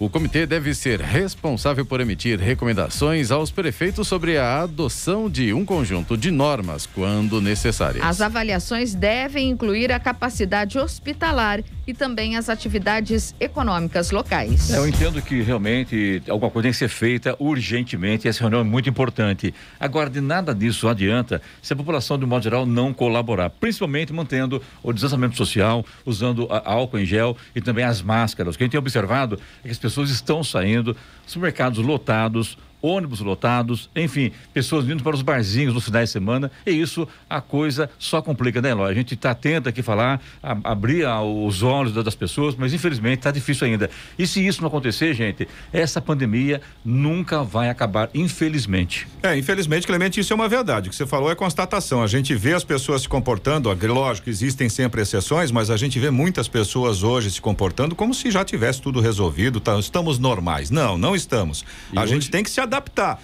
O comitê deve ser responsável por emitir recomendações aos prefeitos sobre a adoção de um conjunto de normas quando necessárias. As avaliações devem incluir a capacidade hospitalar e também as atividades econômicas locais. É, eu entendo que realmente alguma coisa tem que ser feita urgentemente, essa reunião é muito importante. Agora, de nada disso adianta se a população, de modo geral, não colaborar, principalmente mantendo o distanciamento social, usando álcool em gel e também as máscaras. O que a gente tem observado é que as pessoas estão saindo, supermercados lotados, ônibus lotados, enfim, pessoas vindo para os barzinhos nos finais de semana, e isso a coisa só complica, né, Eloy? A gente está atento aqui falar, a, abrir a, os olhos das pessoas, mas infelizmente está difícil ainda. E se isso não acontecer, gente, essa pandemia nunca vai acabar, infelizmente. É, infelizmente, Clemente, isso é uma verdade. O que você falou é constatação. A gente vê as pessoas se comportando, ó, é lógico, existem sempre exceções, mas a gente vê muitas pessoas hoje se comportando como se já tivesse tudo resolvido, tá, estamos normais. Não, não estamos. E a hoje... gente tem que se adaptar adaptar.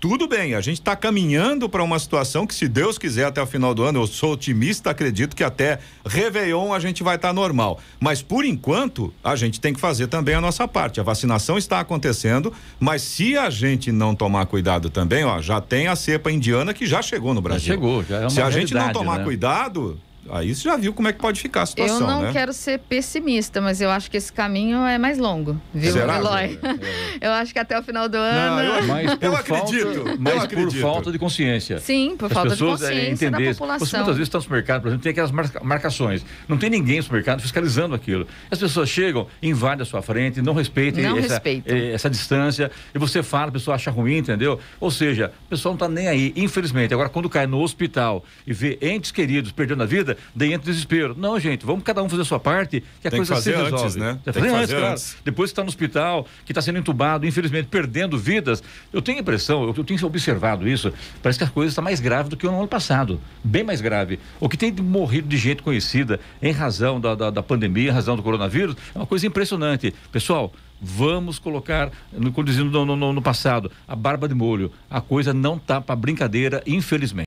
Tudo bem, a gente está caminhando para uma situação que, se Deus quiser, até o final do ano, eu sou otimista, acredito que até Réveillon a gente vai estar tá normal. Mas, por enquanto, a gente tem que fazer também a nossa parte. A vacinação está acontecendo, mas se a gente não tomar cuidado também, ó, já tem a cepa indiana que já chegou no Brasil. Já chegou, já é uma Se a gente não tomar né? cuidado, Aí você já viu como é que pode ficar a situação. Eu não né? quero ser pessimista, mas eu acho que esse caminho é mais longo, viu, Será? Eloy? É. é. Eu acho que até o final do ano. Não, eu, mas eu falta, acredito. Mas eu acredito. por falta de consciência. Sim, por As falta de é, consciência entender. da população. Você muitas vezes está no supermercado, por exemplo, tem aquelas marca, marcações. Não tem ninguém no supermercado fiscalizando aquilo. As pessoas chegam, invadem a sua frente, não respeitam, não essa, respeitam. Eh, essa distância. E você fala, a pessoa acha ruim, entendeu? Ou seja, o pessoal não está nem aí, infelizmente. Agora, quando cai no hospital e vê entes queridos perdendo a vida, coisa, daí entra o desespero. Não, gente, vamos cada um fazer a sua parte, que a Tem coisa que fazer se resolve. Antes, né? Tem fazer antes, antes. Claro. Depois que está no hospital, que está sendo entubado, infelizmente perdendo vidas. Eu tenho a impressão, eu, eu tenho observado isso, parece que a coisa está mais grave do que no ano passado. Bem mais grave. O que tem morrido de gente conhecida em razão da, da, da pandemia, em razão do coronavírus, é uma coisa impressionante. Pessoal, Vamos colocar, no, conduzindo no, no, no passado, a barba de molho. A coisa não tá para brincadeira, infelizmente.